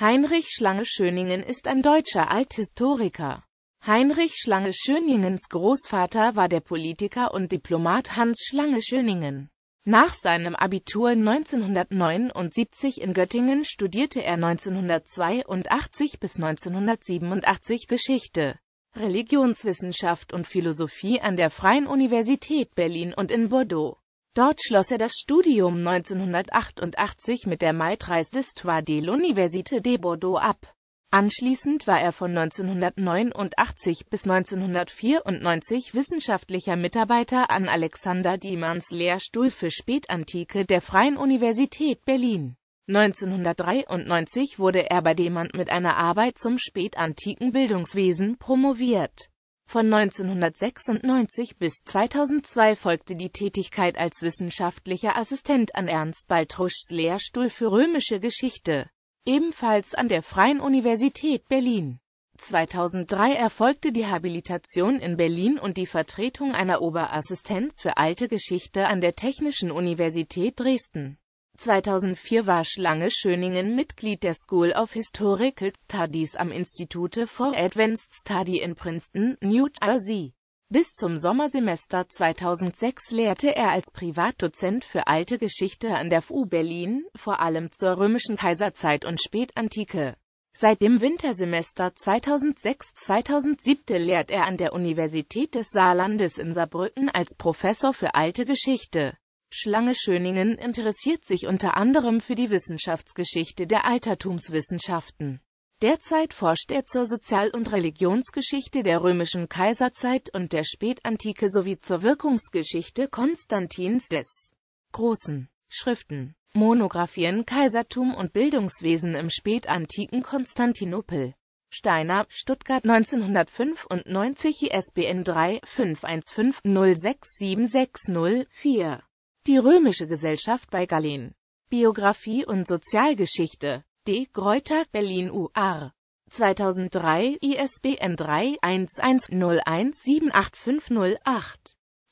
Heinrich Schlange Schöningen ist ein deutscher Althistoriker. Heinrich Schlange Schöningens Großvater war der Politiker und Diplomat Hans Schlange Schöningen. Nach seinem Abitur 1979 in Göttingen studierte er 1982 bis 1987 Geschichte, Religionswissenschaft und Philosophie an der Freien Universität Berlin und in Bordeaux. Dort schloss er das Studium 1988 mit der Maîtrise d'Histoire de l'Université de Bordeaux ab. Anschließend war er von 1989 bis 1994 wissenschaftlicher Mitarbeiter an Alexander Diemanns Lehrstuhl für Spätantike der Freien Universität Berlin. 1993 wurde er bei Diemann mit einer Arbeit zum spätantiken Bildungswesen promoviert von 1996 bis 2002 folgte die Tätigkeit als wissenschaftlicher Assistent an Ernst Baltruschs Lehrstuhl für römische Geschichte, ebenfalls an der Freien Universität Berlin. 2003 erfolgte die Habilitation in Berlin und die Vertretung einer Oberassistenz für Alte Geschichte an der Technischen Universität Dresden. 2004 war Schlange Schöningen Mitglied der School of Historical Studies am Institute for Advanced Study in Princeton, New Jersey. Bis zum Sommersemester 2006 lehrte er als Privatdozent für alte Geschichte an der FU Berlin, vor allem zur römischen Kaiserzeit und Spätantike. Seit dem Wintersemester 2006-2007 lehrt er an der Universität des Saarlandes in Saarbrücken als Professor für alte Geschichte. Schlange Schöningen interessiert sich unter anderem für die Wissenschaftsgeschichte der Altertumswissenschaften. Derzeit forscht er zur Sozial- und Religionsgeschichte der römischen Kaiserzeit und der Spätantike sowie zur Wirkungsgeschichte Konstantins des Großen. Schriften, Monographien Kaisertum und Bildungswesen im spätantiken Konstantinopel. Steiner, Stuttgart 1995 ISBN 3 515 06760 4 die römische Gesellschaft bei Galen. Biografie und Sozialgeschichte. D. Greuter, Berlin UR. 2003, ISBN 3-1101-78508.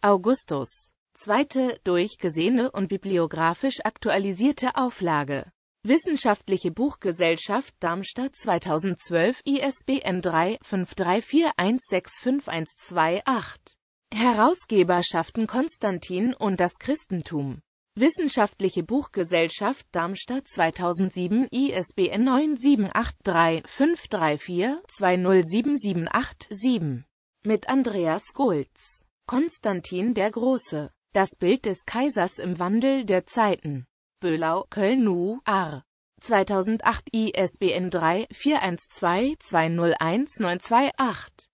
Augustus. Zweite, durchgesehene und bibliografisch aktualisierte Auflage. Wissenschaftliche Buchgesellschaft Darmstadt 2012, ISBN 3-5341655128. Herausgeberschaften Konstantin und das Christentum. Wissenschaftliche Buchgesellschaft Darmstadt 2007 ISBN 9783534-207787 mit Andreas Golz. Konstantin der Große. Das Bild des Kaisers im Wandel der Zeiten. Böhlau, Köln UR. 2008 ISBN 3 412 201928